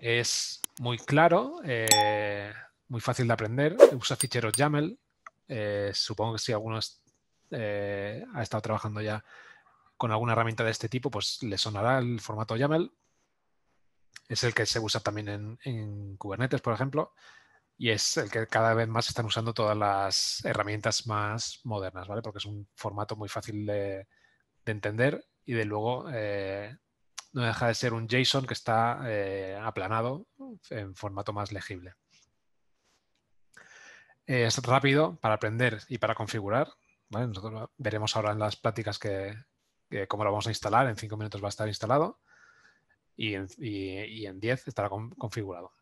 Es muy claro, eh, muy fácil de aprender, usa ficheros YAML. Eh, supongo que si alguno eh, ha estado trabajando ya con alguna herramienta de este tipo, pues le sonará el formato YAML. Es el que se usa también en, Kubernetes, por ejemplo, y es el que cada vez más están usando todas las herramientas más modernas, ¿vale? Porque es un formato muy fácil de, entender y de luego no deja de ser un JSON que está eh, aplanado en formato más legible. es rápido para aprender y para configurar. Nosotros veremos ahora en las pláticas que, cómo lo vamos a instalar. En cinco minutos va a estar instalado y en, diez 10 estará configurado.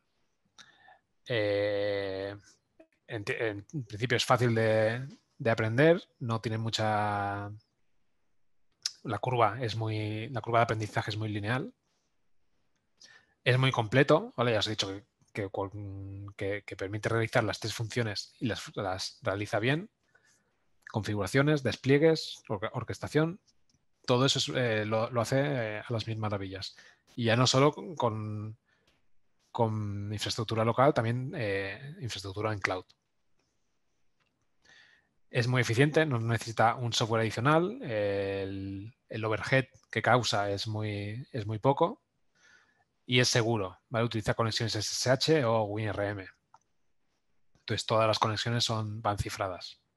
Eh, en, principio es fácil de aprender, no tiene mucha la curva es muy, la curva de aprendizaje es muy lineal, es muy completo, Ya os he dicho que, permite realizar las tres funciones y las, realiza bien, configuraciones, despliegues, orquestación, todo eso eh, lo, hace eh, a las mismas maravillas. Y ya no solo con, infraestructura local, también eh, infraestructura en cloud. Es muy eficiente, no necesita un software adicional, el, el overhead que causa es muy, es muy poco y es seguro. ¿vale? Utiliza conexiones SSH o WinRM. Entonces todas las conexiones son, van cifradas.